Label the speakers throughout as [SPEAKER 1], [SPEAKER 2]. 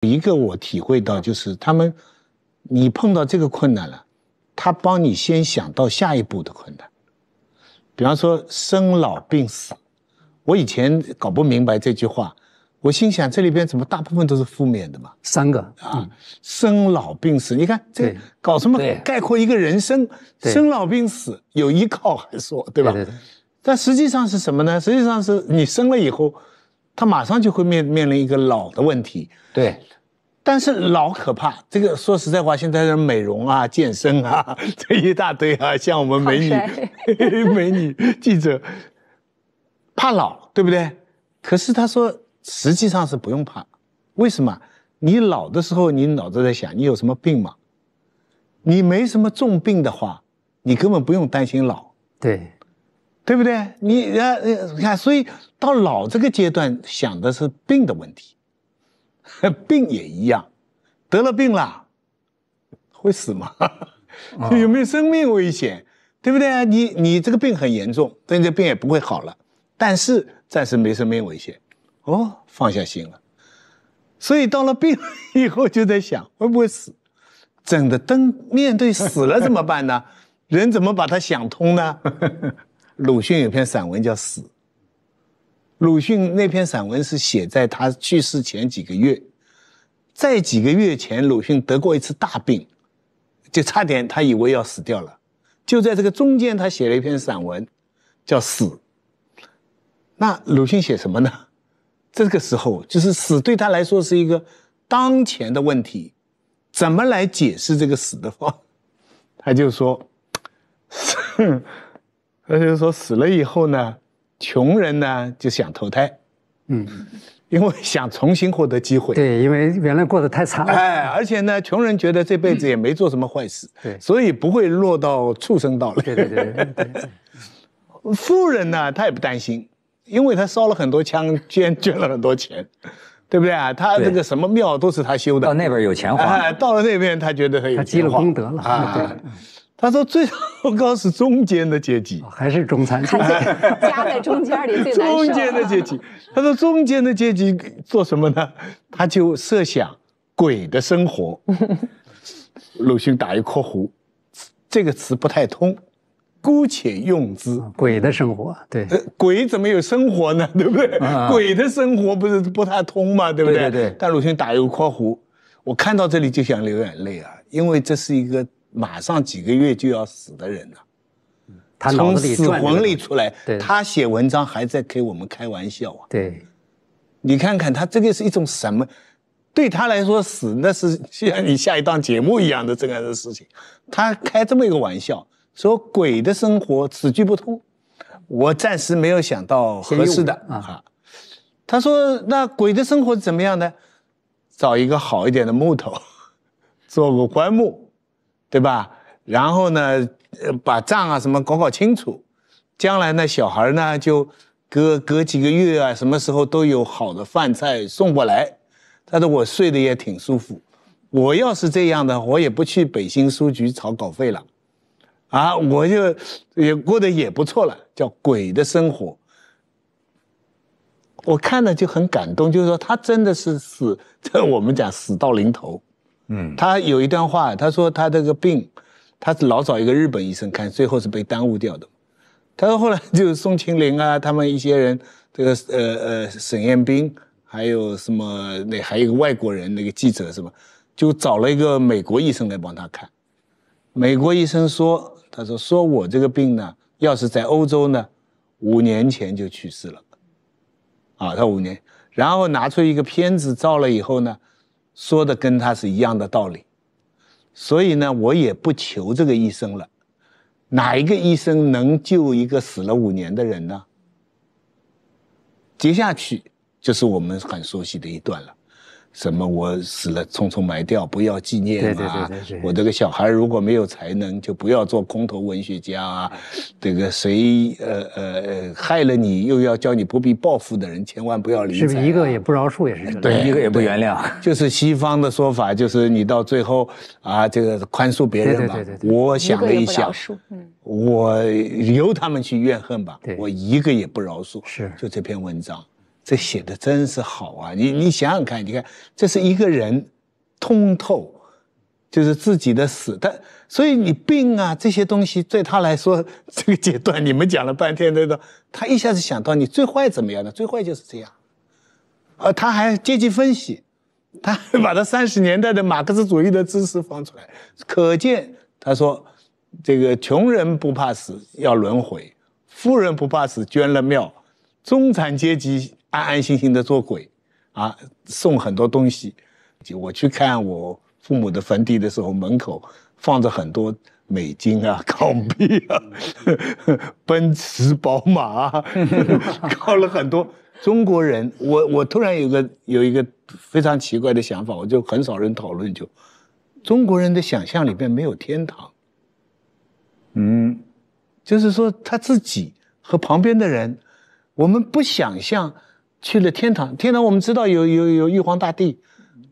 [SPEAKER 1] 一个我体会到就是他们，你碰到这个困难了，他帮你先想到下一步的困难。比方说生老病死，我以前搞不明白这句话，我心想这里边怎么大部分都是负面的嘛？三个啊，生老病死，你看这搞什么概括一个人生？生老病死有依靠还说对吧？对对。但实际上是什么呢？实际上是你生了以后。他马上就会面面临一个老的问题，对。但是老可怕，这个说实在话，现在的美容啊、健身啊，这一大堆啊，像我们美女、美女记者，怕老，对不对？可是他说，实际上是不用怕，为什么？你老的时候，你脑子在想，你有什么病吗？你没什么重病的话，你根本不用担心老。对。对不对？你啊，看，所以到老这个阶段，想的是病的问题。病也一样，得了病了，会死吗？有没有生命危险？对不对？你你这个病很严重，但你这病也不会好了，但是暂时没生命危险，哦，放下心了。所以到了病以后，就在想会不会死，整的，灯面对死了怎么办呢？人怎么把它想通呢？鲁迅有篇散文叫《死》。鲁迅那篇散文是写在他去世前几个月，在几个月前，鲁迅得过一次大病，就差点他以为要死掉了。就在这个中间，他写了一篇散文，叫《死》。那鲁迅写什么呢？这个时候，就是死对他来说是一个当前的问题，怎么来解释这个死的话，他就说。那就是说死了以后呢，穷人呢就想投胎，嗯，因为想重新获得机会。对，因为原来过得太差。哎，而且呢，穷人觉得这辈子也没做什么坏事，对，所以不会落到畜生道了。对对对。富人呢，他也不担心，因为他烧了很多枪，捐捐了很多钱，对不对啊？他这个什么庙都是他修的。到那边有钱花。到了那边，他觉得他有。他积了功德了。对。他说：“最糕是中间的阶级，还是中产阶级？
[SPEAKER 2] 夹在中间里最
[SPEAKER 3] 中间的阶
[SPEAKER 1] 级，他说中间的阶级做什么呢？他就设想鬼的生活。鲁迅打一括弧，这个词不太通，姑且用之。鬼的生活，对，鬼怎么有生活呢？对不对？鬼的生活不是不太通嘛？对不对？但鲁迅打一个括弧，我看到这里就想流眼泪啊，因为这是一个。”马上几个月就要死的人了，从死魂里出来，他写文章还在给我们开玩笑啊。对，你看看他这个是一种什么？对他来说，死那是像你下一档节目一样的这样的事情。他开这么一个玩笑，说鬼的生活，此句不通。我暂时没有想到合适的啊。他说那鬼的生活怎么样呢？找一个好一点的木头，做个棺木。对吧？然后呢，把账啊什么搞搞清楚，将来呢小孩呢就隔隔几个月啊，什么时候都有好的饭菜送过来。他说我睡得也挺舒服，我要是这样的，我也不去北新书局炒稿费了，啊，我就也过得也不错了，叫鬼的生活。我看了就很感动，就是说他真的是死在 我们讲死到临头。嗯，他有一段话，他说他这个病，他是老找一个日本医生看，最后是被耽误掉的。他说后来就是宋庆龄啊，他们一些人，这个呃呃沈雁冰，还有什么那还有一个外国人那个记者什么，就找了一个美国医生来帮他看。美国医生说，他说说我这个病呢，要是在欧洲呢，五年前就去世了，啊，他五年，然后拿出一个片子照了以后呢。说的跟他是一样的道理，所以呢，我也不求这个医生了。哪一个医生能救一个死了五年的人呢？接下去就是我们很熟悉的一段了。什么？我死了，匆匆埋掉，不要纪念啊！对对对对。我这个小孩如果没有才能，就不要做空头文学家。啊！这个谁呃呃呃害了你，又要叫你不必报复的人，千万不要理是不是一个也不饶恕也是？对，一个也不原谅。就是西方的说法，就是你到最后啊，这个宽恕别人吧。对对对对。我想了一想，我由他们去怨恨吧。我一个也不饶恕。是。就这篇文章。这写的真是好啊！你你想想看，你看，这是一个人，通透，就是自己的死。但所以你病啊这些东西对他来说 这个阶段，你们讲了半天那个，他一下子想到你最坏怎么样呢？最坏就是这样，啊，他还阶级分析，他还把他三十年代的马克思主义的知识放出来，可见他说，这个穷人不怕死要轮回，富人不怕死捐了庙，中产阶级。安安心心的做鬼，啊，送很多东西。就我去看我父母的坟地的时候，门口放着很多美金啊、港币啊、奔驰、宝马啊，搞了很多。中国人，我我突然有个有一个非常奇怪的想法，我就很少人讨论，就中国人的想象里边没有天堂。嗯，就是说他自己和旁边的人，我们不想象。去了天堂，天堂我们知道有有有玉皇大帝，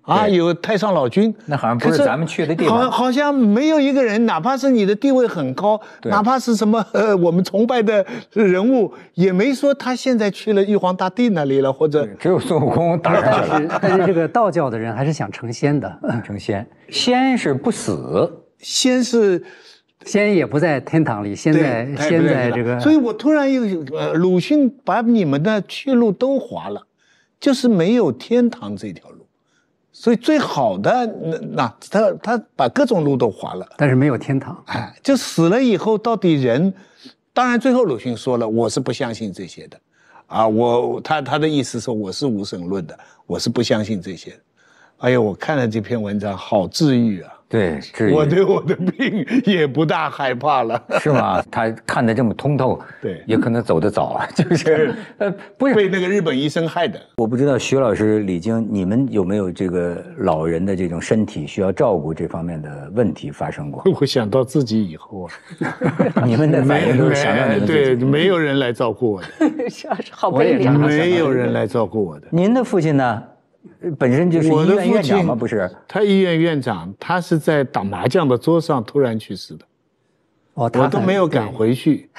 [SPEAKER 1] 啊，有太上老君。那好像不是咱们去的地方。好，好像没有一个人，哪怕是你的地位很高，哪怕是什么 呃我们崇拜的人物，也没说他现在去
[SPEAKER 4] 了玉皇大帝那里了，或者只有孙悟空打上了。但是这个道教的人还是想成仙的，成仙，仙是不死，仙是。先也不在天堂里，现在现在这个，所以我突然又呃，鲁迅把你们
[SPEAKER 1] 的去路都划了，就是没有天堂这条路，所以最好的那那他他把各种路都划了，但是没有天堂，哎，就死了以后到底人，当然最后鲁迅说了，我是不相信这些的，啊，我他他的意思是我是无神论的，我是不相信这些，哎呦，我看了这篇文章好治愈啊。对，我对我的病也不大害怕
[SPEAKER 4] 了，是吗？他看得这么通透，对，也可能走得早啊，就是呃，不是被那个日本医生害的。我不知道徐老师、李晶，你们有没有这个老人的这种身体需要照顾这方面的问题发生过？我想到自己以后，啊，你们的反应都是想到你们，对，没
[SPEAKER 1] 有人来照顾我的，
[SPEAKER 4] 好悲凉，没有人
[SPEAKER 1] 来照顾我的。
[SPEAKER 4] 您的父亲呢？
[SPEAKER 1] 本身就是医院院长嘛，不是？他医院院长，他是在打麻将的桌上突然去世的。哦，他都没有敢回去，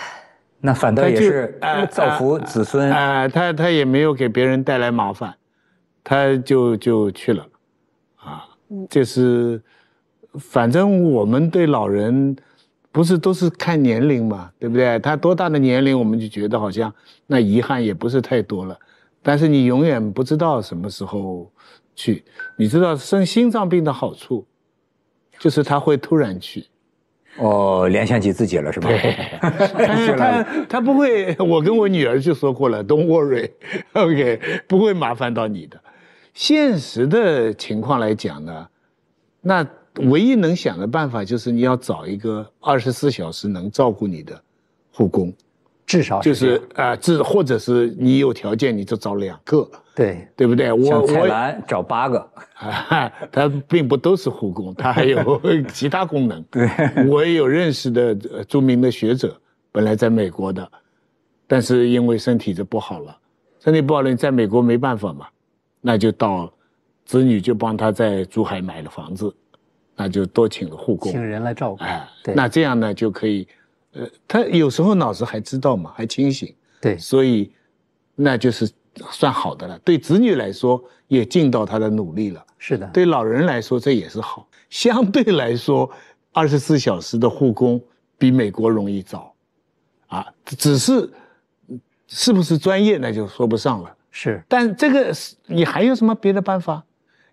[SPEAKER 1] 那反倒也是造福子孙啊。他他也没有给别人带来麻烦，他就就去了。啊，这是，反正我们对老人，不是都是看年龄嘛，对不对？他多大的年龄，我们就觉得好像那遗憾也不是太多了。但是你永远不知道什么时候去。你知道生心脏病的好处，就是他会突然去。
[SPEAKER 4] 哦，联想起自己了是吧？对，
[SPEAKER 1] 他 他不会。我跟我女儿就说过了，Don't worry，OK，不会麻烦到你的。现实的情况来讲呢，那唯一能想的办法就是你要找一个二十四小时能照顾你的护工。至少就是啊，至或者是你有条件，你就找两个，对对不对？我我找八个，他并不都是护工，他还有 其他功能。我也有认识的著名的学者，本来在美国的，但是因为身体就不好了，身体不好了，你在美国没办法嘛，那就到子女就帮他在珠海买了房子，那就多请了护工，请人来照顾，哎，那这样呢就可以。呃，他有时候脑子还知道嘛，还清醒，对，所以，那就是算好的了。对子女来说，也尽到他的努力了。是的，对老人来说，这也是好。相对来说，二十四小时的护工比美国容易找，啊，只是是不是专业那就说不上了。是，但这个是，你还有什么别的办法？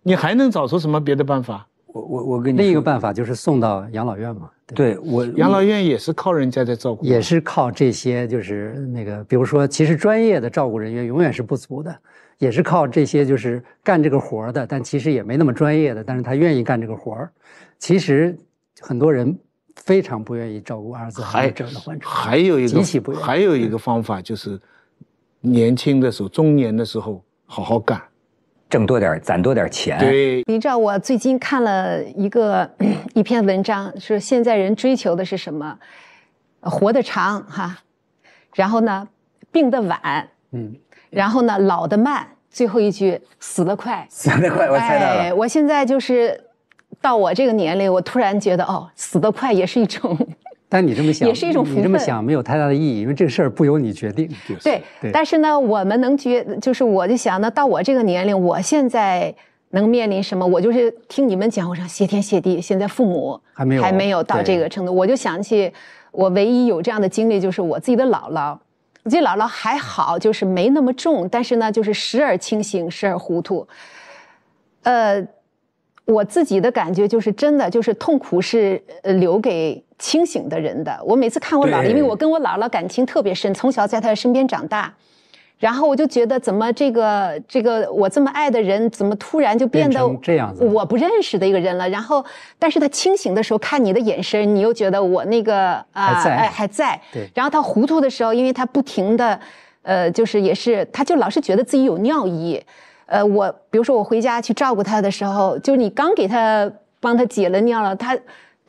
[SPEAKER 1] 你还能找出什么别的办法？我我我给你，另一个办法就是
[SPEAKER 4] 送到养老院嘛。
[SPEAKER 1] 对我养老院也
[SPEAKER 4] 是靠人家在照顾，也是靠这些，就是那个，比如说，其实专业的照顾人员永远是不足的，也是靠这些，就是干这个活儿的，但其实也没那么专业的，但是他愿意干这个活儿。其实很多人非常不愿意照顾
[SPEAKER 2] 儿子，还样的患
[SPEAKER 1] 者，还有一个方法就是年轻的时候、中年的时候好好干。挣多点，攒多点钱。对，
[SPEAKER 2] 你知道我最近看了一个 一篇文章，说现在人追求的是什么？活得长哈，然后呢，病得晚，嗯，然后呢，老得慢，最后一句死得快，死
[SPEAKER 4] 得快，我猜到。
[SPEAKER 2] 哎，我现在就是到我这个年龄，我突然觉得哦，死得快也是一种。但你
[SPEAKER 4] 这么想，也是一种福你这么想没有太大的意义，因为这个事儿不由你决定。对对。但是
[SPEAKER 2] 呢，我们能觉，就是我就想呢，到我这个年龄，我现在能面临什么？我就是听你们讲，我说谢天谢地，现在父母还没有还没有到这个程度。我就想起，我唯一有这样的经历，就是我自己的姥姥。我得姥姥还好，就是没那么重，但是呢，就是时而清醒，时而糊涂。呃。我自己的感觉就是，真的就是痛苦是留给清醒的人的。我每次看我姥姥，因为我跟我姥姥感情特别深，从小在她身边长大，然后我就觉得怎么这个这个我这么爱的人，怎么突然就变得这样子？我不认识的一个人了。然后，但是他清醒的时候看你的眼神，你又觉得我那个啊还在，还在。对。然后他糊涂的时候，因为他不停的，呃，就是也是，他就老是觉得自己有尿意。呃，我比如说我回家去照顾他的时候，就是你刚给他帮他解了尿了，他，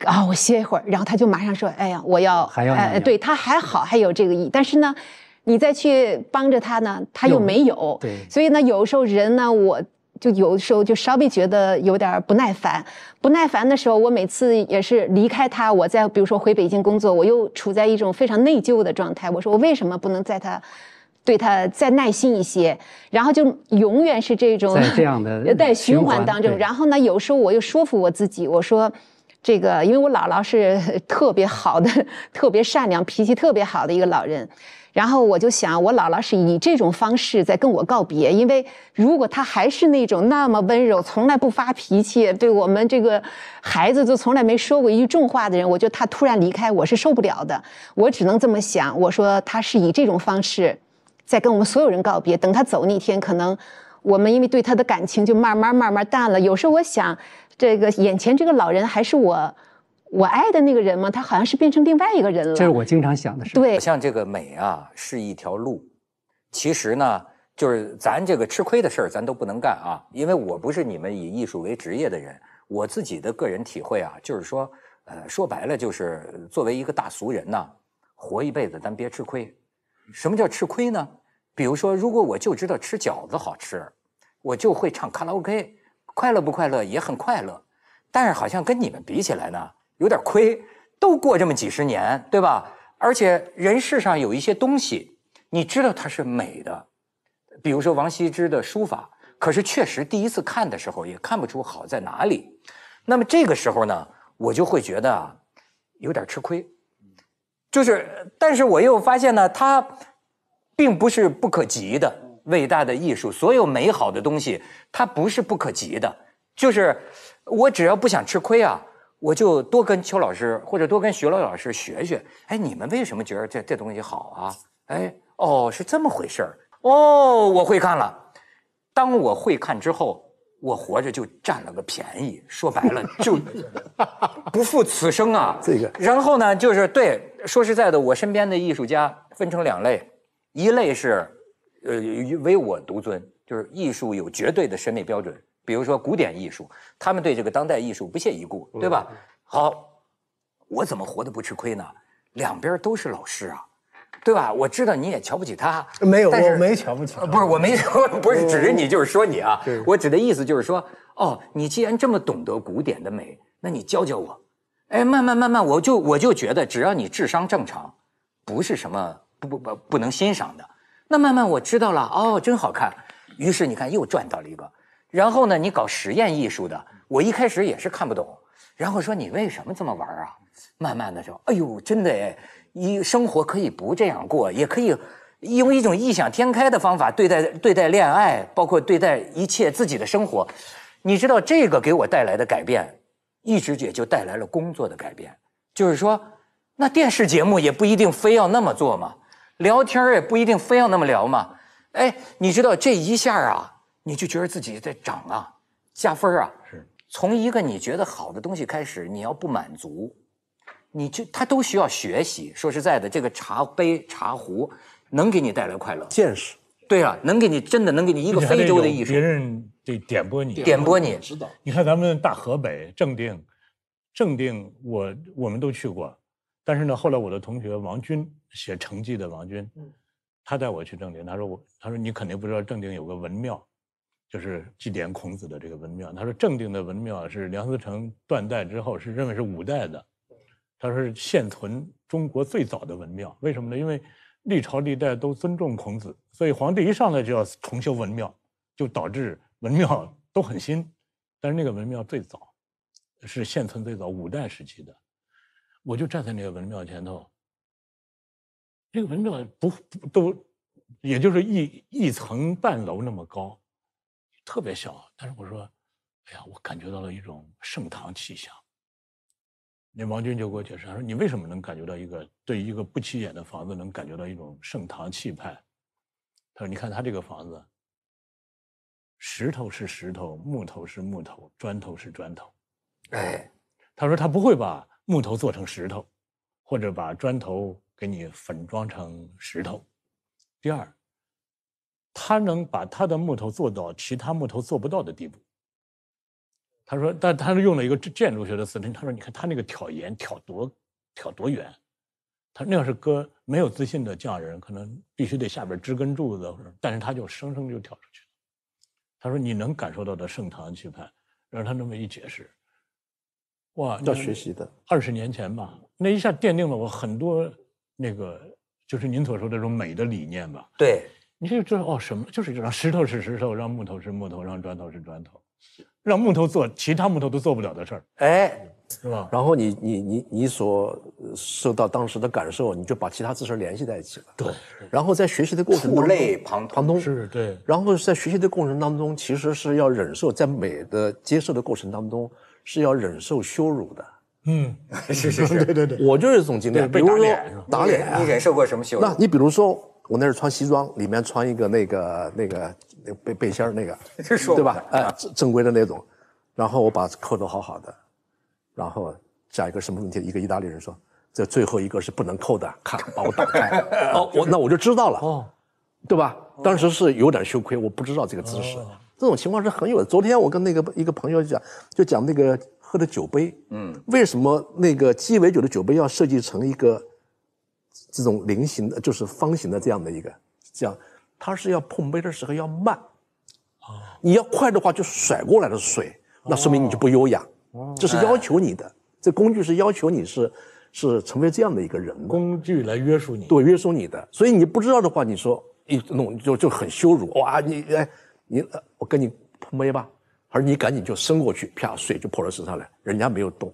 [SPEAKER 2] 啊，我歇一会儿，然后他就马上说，哎呀，我要还要，对，他还好，还有这个意，但是呢，你再去帮着他呢，他又没有，对，所以呢，有时候人呢，我就有的时候就稍微觉得有点不耐烦，不耐烦的时候，我每次也是离开他，我在比如说回北京工作，我又处在一种非常内疚的状态，我说我为什么不能在他。对他再耐心一些，然后就永远是这种在这样的 在循环当中。然后呢，有时候我又说服我自己，我说这个，因为我姥姥是特别好的、特别善良、脾气特别好的一个老人。然后我就想，我姥姥是以这种方式在跟我告别。因为如果她还是那种那么温柔、从来不发脾气、对我们这个孩子就从来没说过一句重话的人，我觉得她突然离开我是受不了的。我只能这么想，我说她是以这种方式。在跟我们所有人告别。等他走那天，可能我们因为对他的感情就慢慢慢慢淡了。有时候我想，这个眼前这个老人还是我我爱的那个人吗？他好像是变成另外一个人了。这是
[SPEAKER 4] 我经常想的事。对，像这个美啊，是一条路。其实呢，就是咱这个吃亏的事儿，咱都不能干啊。因为我不是你们以艺术为职业的人，我自己的个人体会啊，就是说，呃，说白了就是作为一个大俗人呢，活一辈子，咱别吃亏。什么叫吃亏呢？比如说，如果我就知道吃饺子好吃，我就会唱卡拉 OK，快乐不快乐也很快乐，但是好像跟你们比起来呢，有点亏。都过这么几十年，对吧？而且人世上有一些东西，你知道它是美的，比如说王羲之的书法，可是确实第一次看的时候也看不出好在哪里。那么这个时候呢，我就会觉得啊，有点吃亏。就是，但是我又发现呢，它并不是不可及的伟大的艺术。所有美好的东西，它不是不可及的。就是我只要不想吃亏啊，我就多跟邱老师或者多跟徐老老师学学。哎，你们为什么觉得这这东西好啊？哎，哦，是这么回事儿。哦，我会看了。当我会看之后。我活着就占了个便宜，说白了就 不负此生啊。这个，然后呢，就是对，说实在的，我身边的艺术家分成两类，一类是，呃，唯我独尊，就是艺术有绝对的审美标准，比如说古典艺术，他们对这个当代艺术不屑一顾，对吧？好，我怎么活得不吃亏呢？两边都是老师啊。对吧？我知道你也瞧不起他，没有，但是
[SPEAKER 5] 没瞧不起，
[SPEAKER 4] 不是我没不是指着你，就是说你啊。我指的意思就是说，哦，你既然这么懂得古典的美，那你教教我。哎，慢慢慢慢，我就我就觉得，只要你智商正常，不是什么不不不不能欣赏的。那慢慢我知道了，哦，真好看。于是你看又赚到了一个。然后呢，你搞实验艺术的，我一开始也是看不懂，然后说你为什么这么玩啊？慢慢的说，哎呦，真的哎。一生活可以不这样过，也可以用一种异想天开的方法对待对待恋爱，包括对待一切自己的生活。你知道这个给我带来的改变，一直也就带来了工作的改变。就是说，那电视节目也不一定非要那么做嘛，聊天也不一定非要那么聊嘛。哎，你知道这一下啊，你就觉得自己在长啊，加分啊。是，从一个你觉得好的东西开始，你要不满足。你就他都需要学习。说实在的，这个茶杯、茶壶能给你带来快乐、见识。对啊，
[SPEAKER 3] 能给你真的能给你一个非洲的艺术。别人得点拨你，点拨你。知道。你看咱们大河北正定，正定我我们都去过，但是呢，后来我的同学王军写成绩的王军，他带我去正定，他说我他说你肯定不知道正定有个文庙，就是祭奠孔子的这个文庙。他说正定的文庙是梁思成断代之后是认为是五代的。它是现存中国最早的文庙，为什么呢？因为历朝历代都尊重孔子，所以皇帝一上来就要重修文庙，就导致文庙 都很新。但是那个文庙最早是现存最早五代时期的，我就站在那个文庙前头。这个文庙不都也就是一一层半楼那么高，特别小。但是我说，哎呀，我感觉到了一种盛唐气象。那王军就给我解释，他说：“你为什么能感觉到一个对一个不起眼的房子能感觉到一种盛唐气派？”他说：“你看他这个房子，石头是石头，木头是木头，砖头是砖头。”哎，他说：“他不会把木头做成石头，或者把砖头给你粉装成石头。”第二，他能把他的木头做到其他木头做不到的地步。他说，但他是用了一个建筑学的思维。他说：“你看他那个挑檐挑多，挑多远？他那要是搁没有自信的匠人，可能必须得下边支根柱子。但是他就生生就挑出去了。”他说：“你能感受到的盛唐气派。”让他那么一解释，哇，要学习的。二十年前吧，那一下奠定了我很多那个，就是您所说的这种美的理念吧。对，你就知道哦，什么就是让石头是石头，让木头是木头，让砖头是砖头。让木头做其他木头都做不了的事儿，哎，
[SPEAKER 4] 是吧？
[SPEAKER 6] 然后你你你你所受到当时的感受，你就把其他知识联系在一起了。对，然后在学习的过程，当触类旁通，是对。然后在学习的过程当中，其实是要忍受在美的接受的过程当中是要忍受羞辱的。
[SPEAKER 4] 嗯，是 是是，对对
[SPEAKER 6] 对，我就是这种经历。比如说打脸，你忍
[SPEAKER 4] 受过什么羞辱？那
[SPEAKER 6] 你比如说我那是穿西装，里面穿一个那个那个。背背心那个，对吧？哎，正正规的那种，然后我把扣的好好的，然后讲一个什么问题？一个意大利人说，这最后一个是不能扣的，咔，把我打开。哦，我那我就知道了。哦，对吧？当时是有点羞愧，我不知道这个知识。这种情况是很有。的。昨天我跟那个一个朋友讲，就讲那个喝的酒杯，嗯，为什么那个鸡尾酒的酒杯要设计成一个这种菱形的，就是方形的这样的一个，这样。他是要碰杯的时候要慢，啊，你要快的话就甩过来的水，那说明你就不优雅，这是要求你的。这工具是要求你是，是成为这样的一个人。工具来约束你，对，约束你的。所以你不知道的话，你说一弄就就很羞辱。哇，你哎，你我跟你碰杯吧，而你赶紧就伸过去，啪，水就
[SPEAKER 4] 泼到身上来，人家没有动。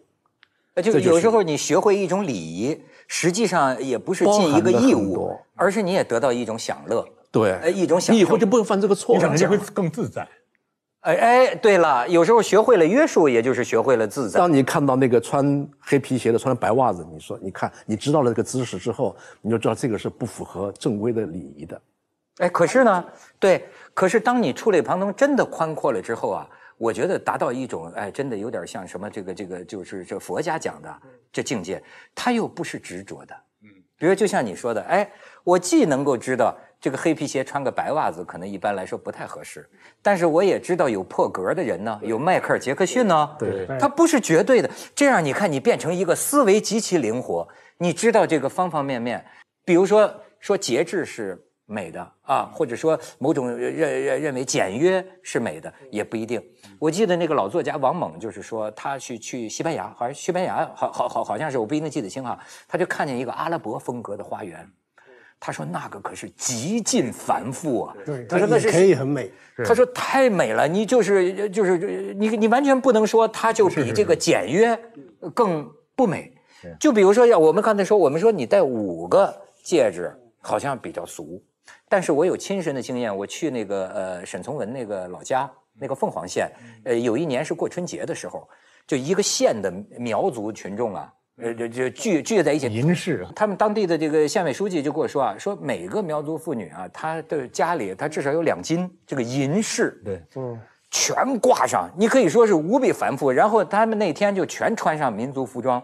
[SPEAKER 4] 就就有时候你学会一种礼仪，实际上也不是尽一个义务，而是你也得到一种享乐。对，哎，一种想，你以后就不会犯这个错误，可能家会更自在。哎哎，对了，有时候学会了约束，也就是学会了自在。当你
[SPEAKER 6] 看到那个穿黑皮鞋的、穿白袜子，你说，你看，你知道了这个姿势之后，你就知道这个是不符合正规的礼仪的。
[SPEAKER 4] 哎，可是呢，对，可是当你触类旁通，真的宽阔了之后啊，我觉得达到一种，哎，真的有点像什么这个这个，就是这佛家讲的这境界，他又不是执着的。嗯，比如就像你说的，哎，我既能够知道。这个黑皮鞋穿个白袜子，可能一般来说不太合适。但是我也知道有破格的人呢，有迈克尔·杰克逊呢。对，他不是绝对的。这样你看，你变成一个思维极其灵活，你知道这个方方面面。比如说，说节制是美的啊，或者说某种认认认为简约是美的，也不一定。我记得那个老作家王蒙，就是说他去去西班牙，好像西班牙，好好好好像是我不一定记得清啊。他就看见一个阿拉伯风格的花园。他说：“那个可是极尽繁复啊！”他说：“那是可以很美。”他说：“太美了，你就是就是，你你完全不能说它就比这个简约更不美。就比如说，要我们刚才说，我们说你戴五个戒指好像比较俗，但是我有亲身的经验，我去那个呃沈从文那个老家那个凤凰县，呃，有一年是过春节的时候，就一个县的苗族群众啊。”呃，就就聚聚在一起银饰，他们当地的这个县委书记就跟我说啊，说每个苗族妇女啊，她的家里她至少有两斤这个银饰，对，嗯，全挂上，你可以说是无比繁复。然后他们那天就全穿上民族服装，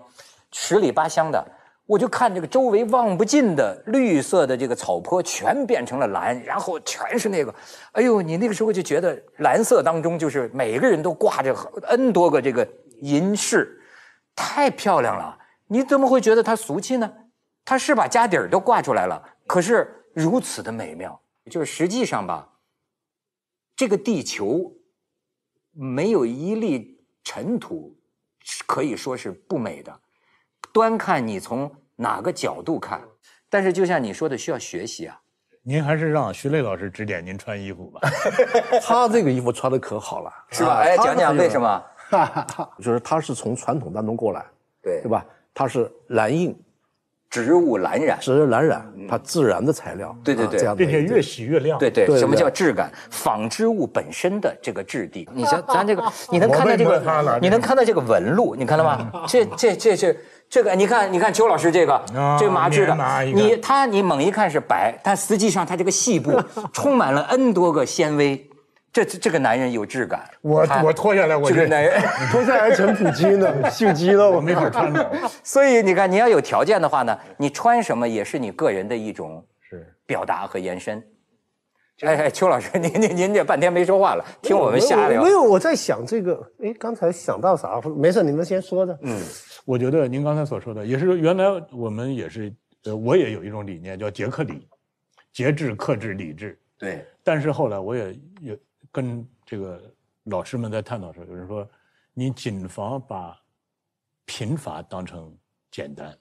[SPEAKER 4] 十里八乡的，我就看这个周围望不尽的绿色的这个草坡全变成了蓝，然后全是那个，哎呦，你那个时候就觉得蓝色当中就是每个人都挂着 N 多个这个银饰，太漂亮了。你怎么会觉得他俗气呢？他是把家底儿都挂出来了，可是如此的美妙，就是实际上吧，这个地球没有一粒尘土可以说是不美的，端看你从哪个角度看。但是就像你说的，需要学习啊。
[SPEAKER 3] 您还是让徐磊老师指点您穿衣服吧，他这个衣服穿的可好了，
[SPEAKER 6] 是吧？哎，讲讲为什么？就是他是从传统当中过来，对对吧？它是蓝印，植物
[SPEAKER 4] 蓝染，植物蓝染，它自然的材料，对对对，并且越洗
[SPEAKER 3] 越亮。对对，什么叫
[SPEAKER 4] 质感？纺织物本身的这个质地，你像 咱这个，你能看到这个，你能看到这个纹路，你看到吗？这这这这这个，你看你看邱老师这个，这个麻质的，你它你猛一看是白，但实际上它这个细部 充满了 n 多个纤维。这这个男人有质感，我我脱下来，我这个男人脱下来成
[SPEAKER 3] 普京的，姓鸡了，我没法穿了。
[SPEAKER 4] 所以你看，你要有条件的话呢，你穿什么也是你个人的一种是表达和延伸。哎哎，邱老师，您您您这半天没说话了，听我们瞎聊。没有，
[SPEAKER 5] 我在想这个。哎，刚才想到啥？没事，你们先说着。
[SPEAKER 3] 嗯，我觉得您刚才所说的也是原来我们也是呃，我也有一种理念叫杰克理，节制克制理智。对。但是后来我也也。跟这个老师们在探讨的时候，有人说：“你谨防把贫乏当成简单，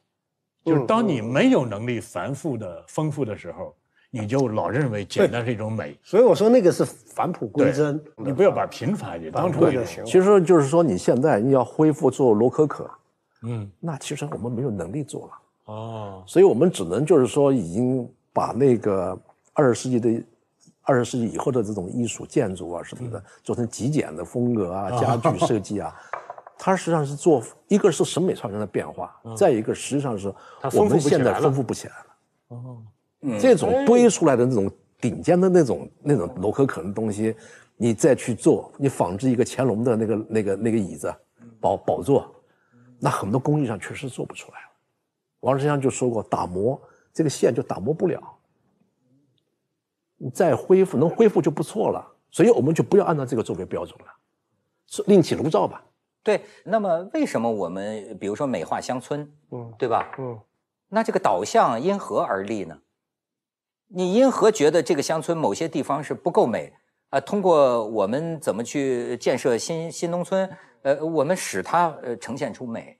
[SPEAKER 3] 就是当你没有能力繁复的丰富的时候，你就老认为简单是一种美。”所以我说那个是返璞归真，你不要把贫乏也当成就行其
[SPEAKER 6] 实就是说，你现在你要恢复做罗可可，嗯，那其实我们没有能力做了。哦，所以我们只能就是说，已经把那个二十世纪的。二十世纪以后的这种艺术建筑啊，什么的，做成极简的风格啊，家具设计啊，它实际上是做一个是审美上流的变化，再一个实际上是我们现在丰富不起来了。
[SPEAKER 2] 哦，这种堆
[SPEAKER 6] 出来的那种顶尖的那种那种楼可可的东西，你再去做，你仿制一个乾隆的那个那个那个椅子，宝宝座，那很多工艺上确实做不出来了。王世襄就说过，打磨这个线就打磨不了。再恢复能恢复就
[SPEAKER 4] 不错了，所以我们就不要按照这个作为标准了，另起炉灶吧？对。那么为什么我们比如说美化乡村，嗯，对吧？嗯。那这个导向因何而立呢？你因何觉得这个乡村某些地方是不够美啊？通过我们怎么去建设新新农村？呃，我们使它呃呈现出美。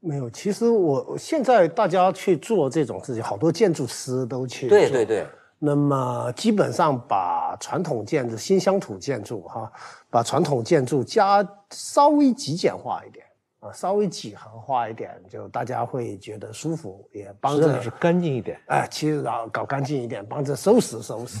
[SPEAKER 5] 没有，其实我现在大家去做这种事情，好多建筑师都去。对对对。那么基本上把传统建筑、新乡土建筑，哈，把传统建筑加稍微极简化一点啊，稍微几何化一点，就大家会觉得舒服，也帮着是干净一点。哎，其实搞搞干净一点，帮着收拾收拾，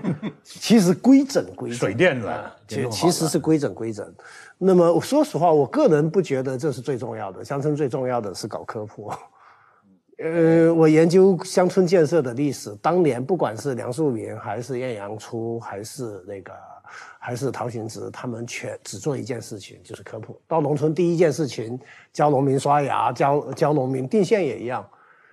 [SPEAKER 5] 其实规整规水电的，其其实是规整规整。那么说实话，我个人不觉得这是最重要的，乡村最重要的是搞科普。呃，我研究乡村建设的历史，当年不管是梁漱溟还是晏阳初，还是那个，还是陶行知，他们全只做一件事情，就是科普。到农村第一件事情，教农民刷牙，教教农民定县也一样。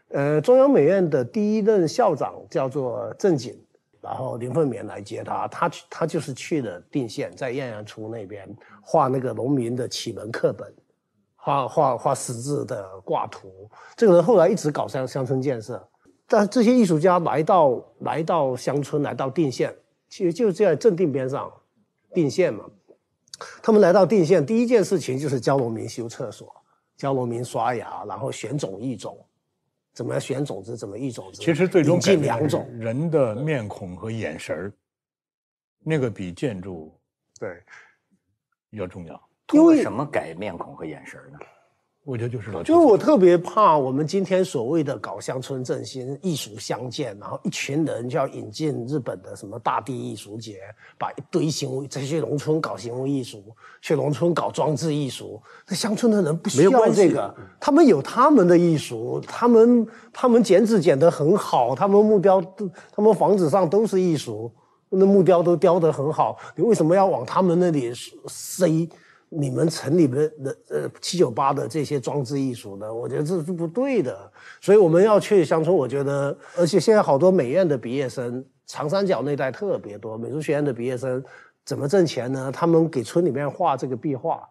[SPEAKER 5] 呃，中央美院的第一任校长叫做郑锦，然后林凤眠来接他，他去他就是去了定县，在晏阳初那边画那个农民的启蒙课本。画画画十字的挂图，这个人后来一直搞乡乡村建设。但这些艺术家来到来到乡村，来到定县，其实就在正定边上，定县嘛。他们来到定县，第一件事情就是教农民修厕所，教农民刷牙，然后选种育种，怎么选
[SPEAKER 3] 种子，怎么育种。其实最终两种人的面孔和眼神儿，
[SPEAKER 4] 那个比建筑对要重要。因为什么改面孔和眼神呢？我觉得就是，就是
[SPEAKER 5] 我特别怕我们今天所谓的搞乡村振兴、艺术相见，然后一群人就要引进日本的什么大地艺术节，把一堆行为，再去农村搞行为艺术，去农村搞装置艺术，那乡村的人不需要这个，他们有他们的艺术，他们他们剪纸剪得很好，他们目标，都，他们房子上都是艺术，那木雕都雕得很好，你为什么要往他们那里塞？你们城里面的呃七九八的这些装置艺术呢，我觉得这是不对的。所以我们要去乡村，我觉得，而且现在好多美院的毕业生，长三角那带特别多，美术学院的毕业生怎么挣钱呢？他们给村里面画这个壁画，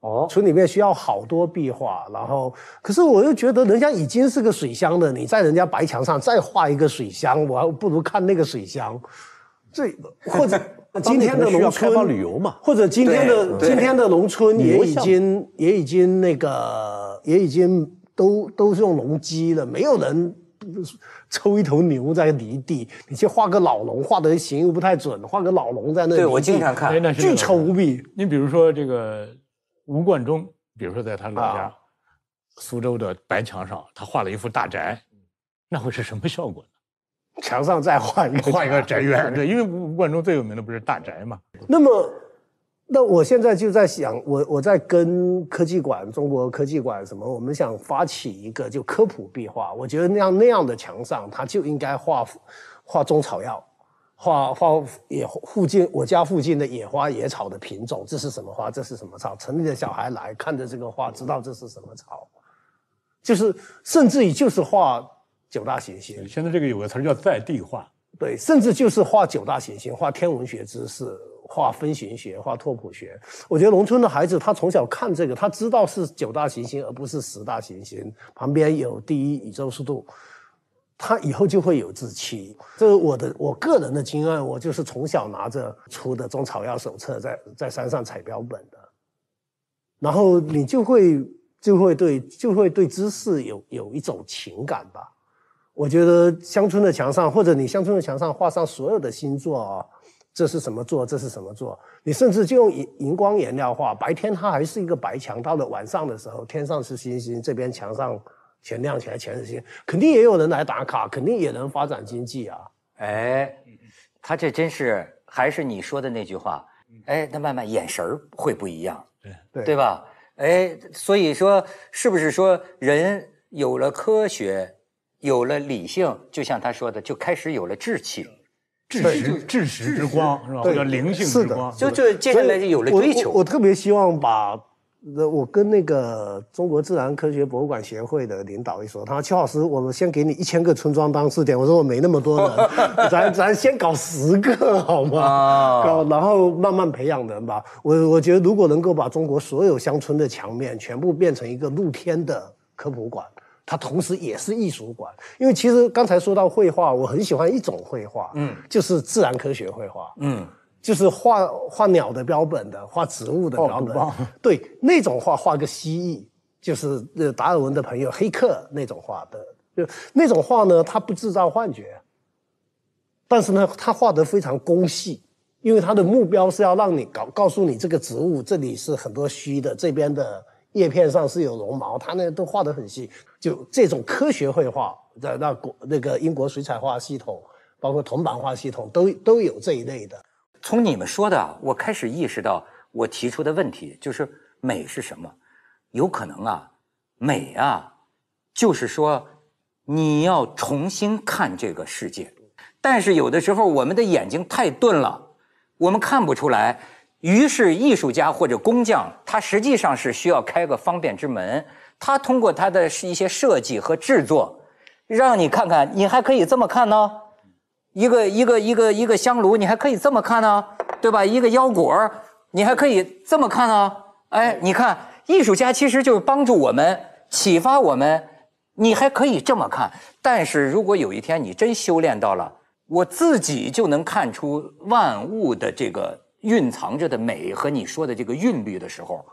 [SPEAKER 5] 哦，村里面需要好多壁画，然后，可是我又觉得人家已经是个水乡了，你在人家白墙上再画一个水乡，我还不如看那个水乡，这或者。那今天的农村，或者今天的今天的农村也已经也已经那个也已经都都是用农机了，没有人抽一头牛在犁地。你去画个老农，画的形又不太准，画
[SPEAKER 3] 个老农在那。对，我经常看，巨丑无比。你比如说这个吴冠中，比如说在他老家苏州的白墙上，他画了一幅大宅，那会是什么效果？墙上再画一个画一个宅院，对，因为吴物中最有名的不是大宅嘛。
[SPEAKER 5] 那么，那我现在就在想，我我在跟科技馆、中国科技馆什么，我们想发起一个就科普壁画。我觉得那样那样的墙上，它就应该画画中草药，画画野附近我家附近的野花野草的品种。这是什么花？这是什么草？城里的小孩来看着这个画，知道这是什么草。就是甚至于就是画。九大行星，现在这个有个词叫在地化，对，甚至就是画九大行星，画天文学知识，画分形学，画拓扑学。我觉得农村的孩子，他从小看这个，他知道是九大行星而不是十大行星，旁边有第一宇宙速度，他以后就会有志气。这我的我个人的经验，我就是从小拿着出的中草药手册，在在山上采标本的，然后你就会就会对就会对知识有有一种情感吧。我觉得乡村的墙上，或者你乡村的墙上画上所有的星座，这是什么座？这是什么座？你甚至就用荧荧光颜料画，白天它还是一个白墙，到了晚上的时候，天上是星星，这边墙上全亮起来，全是星，肯定也有
[SPEAKER 4] 人来打卡，肯定也能发展经济啊！哎，他这真是还是你说的那句话，哎，他慢慢眼神会不一样，对对吧？哎，所以说是不是说人有了科学？有了理性，就像他说的，就开始有了志气，
[SPEAKER 5] 志时，志识之光，是吧？这灵性之光。的。就就接下来就有了追求。我我特别希望把，我跟那个中国自然科学博物馆协会的领导一说，他说：“邱老师，我们先给你一千个村庄当试点。”我说：“我没那么多人，咱咱先搞十个好吗？搞，然后慢慢培养人吧。我我觉得，如果能够把中国所有乡村的墙面全部变成一个露天的科普馆。”它同时也是艺术馆，因为其实刚才说到绘画，我很喜欢一种绘画，嗯，就是自然科学绘画，嗯，就是画画鸟的标本的，画植物的标本，对，那种画画个蜥蜴，就是呃达尔文的朋友黑客那种画的，就那种画呢，它不制造幻觉，但是呢，它画得非常工细，因为它的目标是要让你告告诉你这个植物这里是很多虚的，这边的。叶片上是有绒毛，他那都画得很细，就这种科学绘画的那国那个英国水彩画系统，包括铜版画系统都都有这一类的。
[SPEAKER 4] 从你们说的，我开始意识到，我提出的问题就是美是什么？有可能啊，美啊，就是说你要重新看这个世界，但是有的时候我们的眼睛太钝了，我们看不出来。于是，艺术家或者工匠，他实际上是需要开个方便之门。他通过他的一些设计和制作，让你看看，你还可以这么看呢。一个一个一个一个香炉，你还可以这么看呢，对吧？一个腰果，你还可以这么看呢。哎，你看，艺术家其实就是帮助我们启发我们，你还可以这么看。但是如果有一天你真修炼到了，我自己就能看出万物的这个。蕴藏着的美和你说的这个韵律的时候。